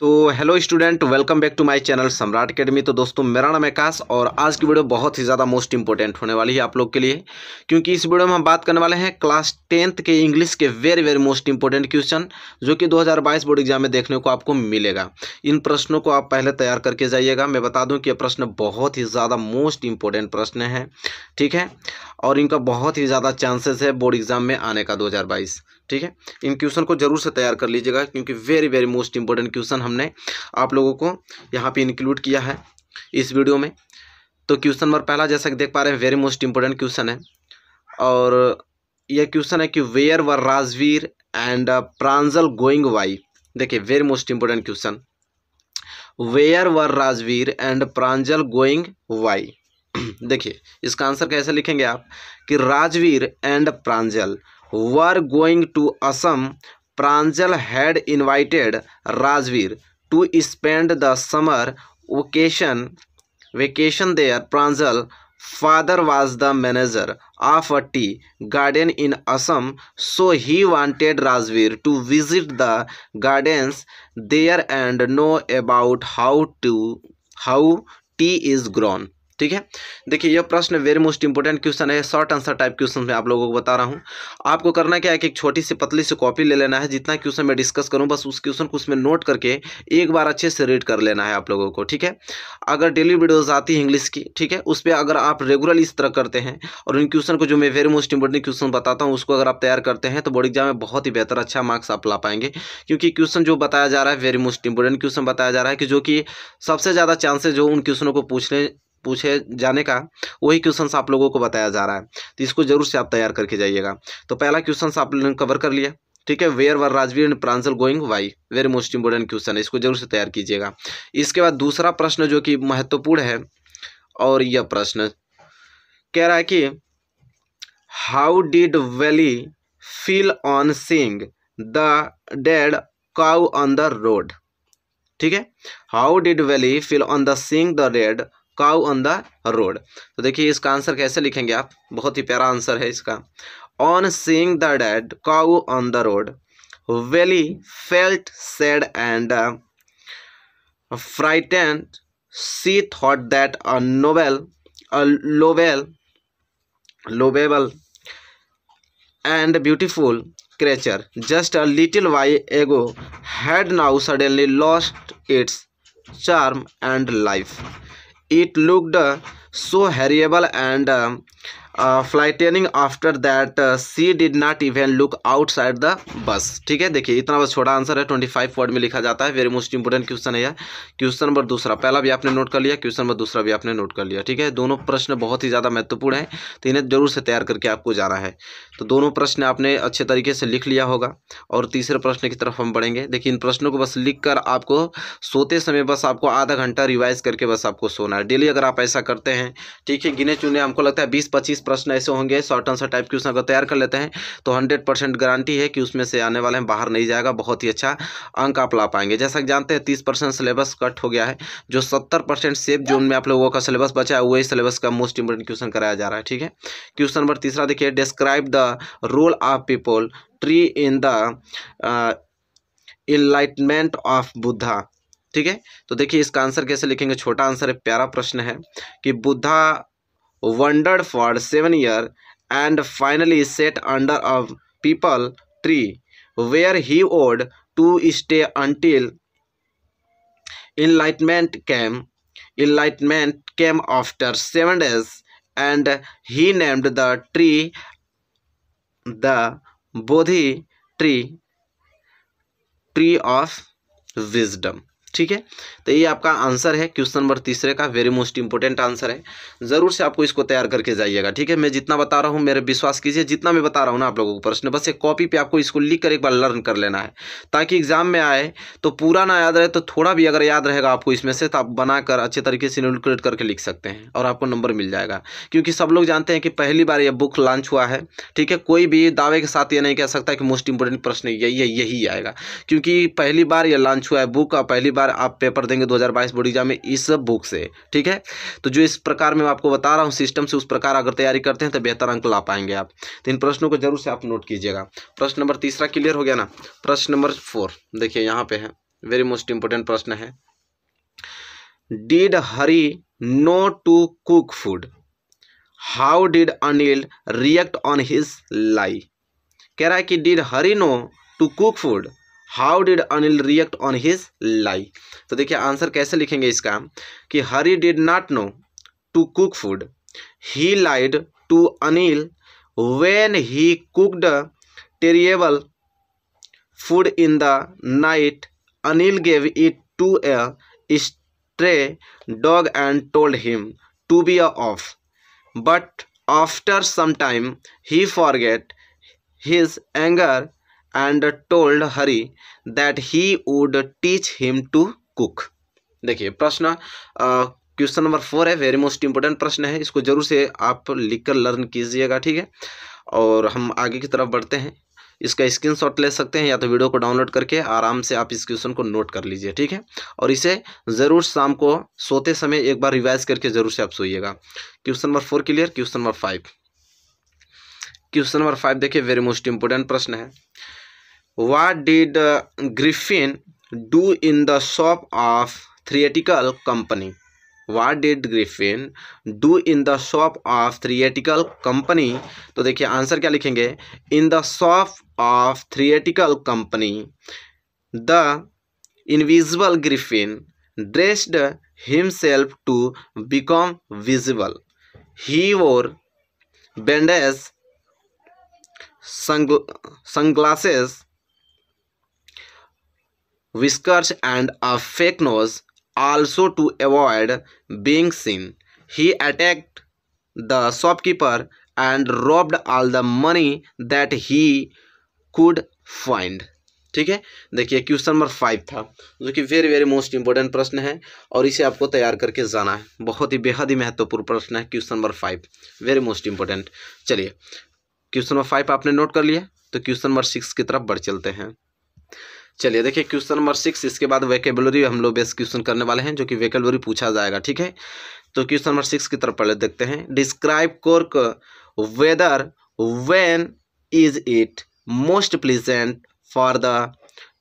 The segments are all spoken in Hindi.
तो hello student welcome back to my channel Samrat academy तो दोस्तों मेरा नाम आकाश और आज की वीडियो बहुत ही ज़्यादा मोस्ट इंपॉर्टेंट होने वाली है आप लोग के लिए क्योंकि इस वीडियो में हम बात करने वाले हैं क्लास टेंथ के इंग्लिश के very very most important question जो कि 2022 बोर्ड एग्जाम में देखने को आपको मिलेगा इन प्रश्नों को आप पहले तैयार करके जाइएगा मैं बता दूँ कि ये प्रश्न बहुत ही ज़्यादा मोस्ट इंपॉर्टेंट प्रश्न है ठीक है और इनका बहुत ही ज़्यादा चांसेस है बोर्ड एग्जाम में आने का दो ठीक है इन क्वेश्चन को जरूर से तैयार कर लीजिएगा क्योंकि very very most important question हमने आप लोगों को यहाँ पे इंक्लूड किया है इस वीडियो में तो क्वेश्चन नंबर पहला जैसा कि देख पा रहे हैं वेरी मोस्ट इंपॉर्टेंट क्वेश्चन है और यह क्वेश्चन है कि where were Rajveer and Pranjal going why देखिए very most important question where were Rajveer and Pranjal going why देखिए इसका आंसर कैसे लिखेंगे आप कि Rajveer and Pranjal were going to Assam, Pranjal had invited Rajvir to spend the summer vacation vacation there. Pranjal father was the manager of a tea garden in Assam, so he wanted Rajvir to visit the gardens there and know about how to how tea is grown. ठीक है देखिए यह प्रश्न वेरी मोस्ट इंपॉर्टेंट क्वेश्चन है शॉर्ट आंसर टाइप क्वेश्चन में आप लोगों को बता रहा हूँ आपको करना क्या है कि एक छोटी सी पतली सी कॉपी ले लेना है जितना क्वेश्चन मैं डिस्कस करूँ बस उस क्वेश्चन को उसमें नोट करके एक बार अच्छे से रीड कर लेना है आप लोगों को ठीक है अगर डेली वीडियोज़ आती है इंग्लिश की ठीक है उस पर अगर आप रेगुलर इस तरह करते हैं और उन क्वेश्चन को जो मैं वेरी मोस्ट इंपॉर्टेंट क्वेश्चन बताता हूँ उसको अगर आप तैयार करते हैं तो बोर्ड एग्जाम में बहुत ही बेहतर अच्छा मार्क्स आप ला पाएंगे क्योंकि क्वेश्चन जो बताया जा रहा है वेरी मोस्ट इंपॉर्टेंट क्वेश्चन बताया जा रहा है कि जो कि सबसे ज़्यादा चांसेस जो उन क्वेश्चनों को पूछने पूछे जाने का वही क्वेश्चन आप लोगों को बताया जा रहा है तो इसको जरूर से आप तैयार करके जाइएगा तो पहला क्वेश्चन आप लोगों ने कवर कर लिया ठीक है where were Rajveer and Pranjal going why very most important question है इसको जरूर से तैयार कीजिएगा इसके बाद दूसरा प्रश्न जो कि महत्वपूर्ण है और यह प्रश्न कह रहा है कि how did Valli feel on seeing the dead cow on the road ठीक है how did Valli feel on the seeing the dead cow on the road तो देखिए इसका आंसर कैसे लिखेंगे आप बहुत ही प्यारा आंसर है इसका on seeing the dead cow on the road Valli felt sad and frightened she thought that a novel a lovely lovable and beautiful creature just a little while ago had now suddenly lost its charm and life it looked so horrible and uh, frightening after that she did not even look outside the bus ठीक है देखिए इतना बस छोटा आंसर है ट्वेंटी फाइव वर्ड में लिखा जाता है वेरी मोस्ट इंपॉर्टेंट क्वेश्चन है यह क्वेश्चन नंबर दूसरा पहला भी आपने नोट कर लिया क्वेश्चन नंबर दूसरा भी आपने नोट कर लिया ठीक है दोनों प्रश्न बहुत ही ज़्यादा महत्वपूर्ण है तो इन्हें जरूर से तैयार करके आपको जाना है तो दोनों प्रश्न आपने अच्छे तरीके से लिख लिया होगा और तीसरे प्रश्न की तरफ हम बढ़ेंगे देखिए इन प्रश्नों को बस लिख कर आपको सोते समय बस आपको आधा घंटा रिवाइज करके बस आपको सोना है डेली अगर आप ऐसा करते हैं ठीक है गिने चुने हमको लगता है बीस पच्चीस प्रश्न ऐसे होंगे शॉर्ट आंसर टाइप क्वेश्चन अगर तैयार कर लेते हैं तो हंड्रेड परसेंट गारंटी है कि उसमें से आने वाले हैं बाहर नहीं जाएगा बहुत ही अच्छा अंक आप ला पाएंगे जैसा कि जानते हैं तीस परसेंट सिलेबस कट हो गया है जो सत्तर परसेंट सेफ जोन में आप लोगों का सिलेबस बचा है वही सिलेबस का मोस्ट इंपोर्टेंट क्वेश्चन कराया जा रहा है ठीक है क्वेश्चन नंबर तीसरा देखिए describe the role of peepal tree in the enlightenment of Buddha ठीक है तो देखिए इसका आंसर कैसे लिखेंगे छोटा आंसर है प्यारा प्रश्न है कि Buddha wandered for seven years and finally sat under a people tree where he vowed to stay until enlightenment came enlightenment came after seven days and he named the tree the bodhi tree tree of wisdom ठीक है तो ये आपका आंसर है क्वेश्चन नंबर तीसरे का वेरी मोस्ट इंपॉर्टेंट आंसर है ज़रूर से आपको इसको तैयार करके जाइएगा ठीक है मैं जितना बता रहा हूँ मेरे विश्वास कीजिए जितना मैं बता रहा हूँ ना आप लोगों को प्रश्न बस एक कॉपी पे आपको इसको लिख कर एक बार लर्न कर लेना है ताकि एग्जाम में आए तो पूरा ना याद रहे तो थोड़ा भी अगर याद रहेगा आपको इसमें से तो आप बनाकर अच्छे तरीके से क्रिएट करके लिख सकते हैं और आपको नंबर मिल जाएगा क्योंकि सब लोग जानते हैं कि पहली बार यह बुक लॉन्च हुआ है ठीक है कोई भी दावे के साथ ये नहीं कह सकता कि मोस्ट इंपॉर्टेंट प्रश्न यही है यही आएगा क्योंकि पहली बार यह लॉन्च हुआ है बुक और पहली बार आप पेपर देंगे 2022 बोर्ड एग्जाम में इस बुक से ठीक है तो जो इस प्रकार में आपको बता रहा हूँ सिस्टम से उस प्रकार अगर तैयारी करते हैं तो बेहतर अंक ला पाएंगे आप तो इन प्रश्नों को जरूर से आप नोट कीजिएगा प्रश्न नंबर तीसरा क्लियर हो गया ना प्रश्न नंबर फोर देखिए यहाँ पे है वेरी मोस्ट इंपॉर्टेंट प्रश्न है did Hari know to cook food how did Anil react on his lie कह रहा है कि did Hari know to cook food how did Anil react on his lie तो देखिए आंसर कैसे लिखेंगे इसका कि Hari did not know to cook food he lied to Anil when he cooked terrible food in the night Anil gave it to a stray dog and told him to be a off but after some time he forget his anger and told Hari that he would teach him to cook देखिए प्रश्न क्वेश्चन नंबर फोर है वेरी मोस्ट इंपॉर्टेंट प्रश्न है इसको जरूर से आप लिख कर लर्न कीजिएगा ठीक है और हम आगे की तरफ बढ़ते हैं इसका स्क्रीनशॉट ले सकते हैं या तो वीडियो को डाउनलोड करके आराम से आप इस क्वेश्चन को नोट कर लीजिए ठीक है और इसे ज़रूर शाम को सोते समय एक बार रिवाइज करके ज़रूर से आप सोइएगा question number four clear question number five question number five देखिए वेरी मोस्ट इंपॉर्टेंट प्रश्न है what did uh, Griffin do in the shop of theatrical company what did Griffin do in the shop of theatrical company तो देखिए आंसर क्या लिखेंगे in the shop of theatrical company the invisible Griffin dressed himself to become visible he wore bandage संग sunglasses whiskers and a fake nose also to avoid being seen. He attacked the shopkeeper and robbed all the money that he could find. ठीक है देखिए क्वेश्चन नंबर फाइव था जो कि वेरी वेरी मोस्ट इंपॉर्टेंट प्रश्न है और इसे आपको तैयार करके जाना है बहुत ही बेहद ही महत्वपूर्ण प्रश्न है question number five very most important चलिए क्वेश्चन नंबर फाइव आपने नोट कर लिया तो क्वेश्चन नंबर सिक्स की तरफ बढ़ चलते हैं चलिए देखिए क्वेश्चन नंबर सिक्स इसके बाद वेकेबलरी हम लोग बेस्ट क्वेश्चन करने वाले हैं जो कि वेकेबलरी पूछा जाएगा ठीक है तो क्वेश्चन नंबर सिक्स की तरफ पहले देखते हैं describe Coorg weather when is it most pleasant for the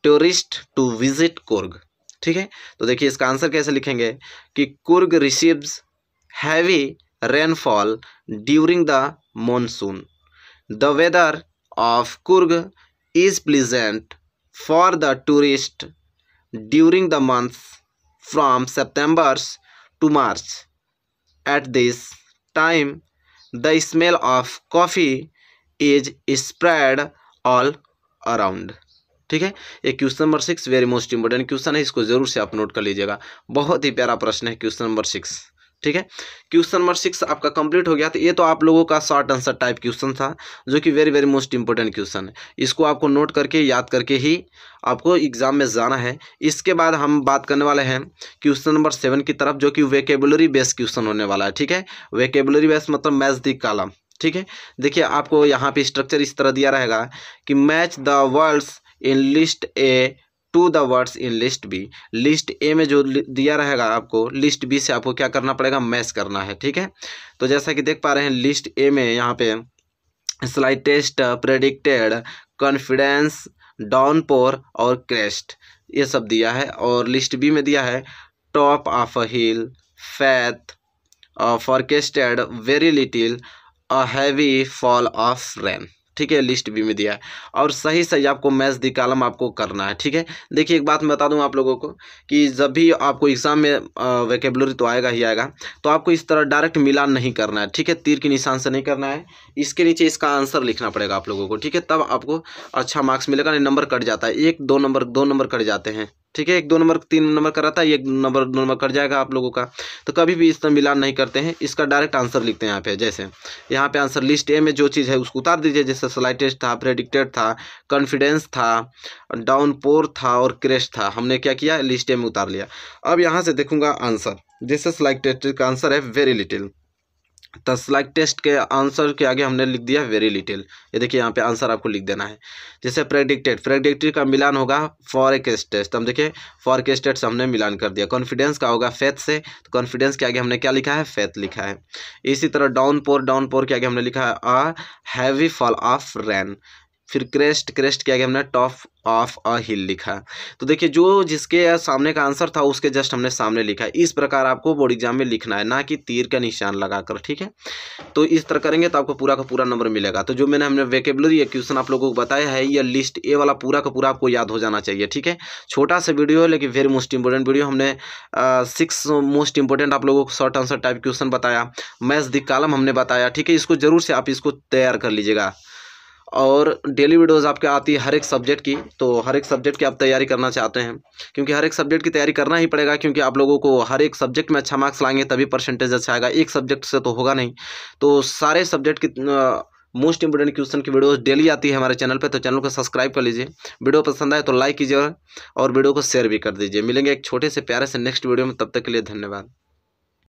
tourist to visit Coorg ठीक है तो देखिए इसका आंसर कैसे लिखेंगे कि Coorg receives heavy rainfall during the monsoon the weather of Coorg is pleasant for the tourist during the months from September to March. At this time, the smell of coffee is spread all around. ठीक है ये question number six very most important question है इसको जरूर से आप नोट कर लीजिएगा बहुत ही प्यारा प्रश्न है क्वेश्चन नंबर सिक्स ठीक है क्वेश्चन नंबर सिक्स आपका कंप्लीट हो गया तो ये तो आप लोगों का शॉर्ट आंसर टाइप क्वेश्चन था जो कि very very most important question है इसको आपको नोट करके याद करके ही आपको एग्जाम में जाना है इसके बाद हम बात करने वाले हैं क्वेश्चन नंबर सेवन की तरफ जो कि वेकेबुलरी बेस्ड क्वेश्चन होने वाला है ठीक है वेकेबुलरी बेस्ड मतलब मैच दी कालम ठीक है देखिए आपको यहाँ पे स्ट्रक्चर इस तरह दिया रहेगा कि match the words in list A to the words in list B list A में जो दिया रहेगा आपको लिस्ट बी से आपको क्या करना पड़ेगा मैच करना है ठीक है तो जैसा कि देख पा रहे हैं लिस्ट ए में यहाँ पे स्लाइटेस्ट प्रेडिक्टेड कॉन्फिडेंस डाउनपोर और क्रेस्ट ये सब दिया है और लिस्ट बी में दिया है top of a hill faith forecasted very little a heavy fall of rain ठीक है लिस्ट बी में दिया है और सही सही आपको मैच दी कालम आपको करना है ठीक है देखिए एक बात मैं बता दूँ आप लोगों को कि जब भी आपको एग्ज़ाम में वैकेबलरी तो आएगा ही आएगा तो आपको इस तरह डायरेक्ट मिलान नहीं करना है ठीक है तीर के निशान से नहीं करना है इसके नीचे इसका आंसर लिखना पड़ेगा आप लोगों को ठीक है तब आपको अच्छा मार्क्स मिलेगा नहीं नंबर कट जाता है एक दो नंबर दो नंबर कट जाते हैं ठीक है एक दो नंबर तीन नंबर का रहता है एक नंबर दो नंबर कर जाएगा आप लोगों का तो कभी भी इसमें मिलान नहीं करते हैं इसका डायरेक्ट आंसर लिखते हैं यहाँ पे जैसे यहाँ पे आंसर लिस्ट ए में जो चीज़ है उसको उतार दीजिए जैसे स्लाइटेस्ट था प्रेडिक्टेड था कॉन्फिडेंस था डाउन पोर था और क्रेश था हमने क्या किया लिस्ट ए में उतार लिया अब यहाँ से देखूंगा आंसर जैसे स्लाइटेस्ट का आंसर है वेरी लिटिल तस्लाइक टेस्ट के आंसर के आगे हमने लिख दिया वेरी लिटिल ये देखिए यहाँ पे आंसर आपको लिख देना है जैसे प्रेडिक्टेड प्रेडिक्टेड का मिलान होगा फॉरेकेस्ट टेस्ट हम देखिए फॉरेकेस्टेड से हमने मिलान कर दिया कॉन्फिडेंस का होगा फेथ से तो कॉन्फिडेंस के आगे हमने क्या लिखा है फेथ लिखा है इसी तरह डाउन पोर डाउन पोर के आगे हमने लिखा है a heavy fall of rain फिर क्रेस्ट क्रेस्ट क्या गया हमने टॉप ऑफ अ हिल लिखा तो देखिए जो जिसके सामने का आंसर था उसके जस्ट हमने सामने लिखा इस प्रकार आपको बोर्ड एग्जाम में लिखना है ना कि तीर का निशान लगाकर ठीक है तो इस तरह करेंगे तो आपको पूरा का पूरा नंबर मिलेगा तो जो मैंने हमने वेकेबलरी क्वेश्चन आप लोगों को बताया है यह लिस्ट ए वाला पूरा का पूरा आपको याद हो जाना चाहिए ठीक है छोटा सा वीडियो है लेकिन वेरी मोस्ट इंपॉर्टेंट वीडियो हमने सिक्स मोस्ट इंपॉर्टेंट आप लोगों को शॉर्ट आंसर टाइप क्वेश्चन बताया मैथ्स दी कालम हमने बताया ठीक है इसको जरूर से आप इसको तैयार कर लीजिएगा और डेली वीडियोस आपके आती है हर एक सब्जेक्ट की तो हर एक सब्जेक्ट की आप तैयारी करना चाहते हैं क्योंकि हर एक सब्जेक्ट की तैयारी करना ही पड़ेगा क्योंकि आप लोगों को हर एक सब्जेक्ट में अच्छा मार्क्स लाएंगे तभी परसेंटेज अच्छा आएगा एक सब्जेक्ट से तो होगा नहीं तो सारे सब्जेक्ट की मोस्ट इंपोर्टेंट क्वेश्चन की वीडियोज़ डेली आती है हमारे चैनल पर तो चैनल को सब्सक्राइब कर लीजिए वीडियो पसंद आए तो लाइक कीजिए और वीडियो को शेयर भी कर दीजिए मिलेंगे एक छोटे से प्यारे से नेक्स्ट वीडियो में तब तक के लिए धन्यवाद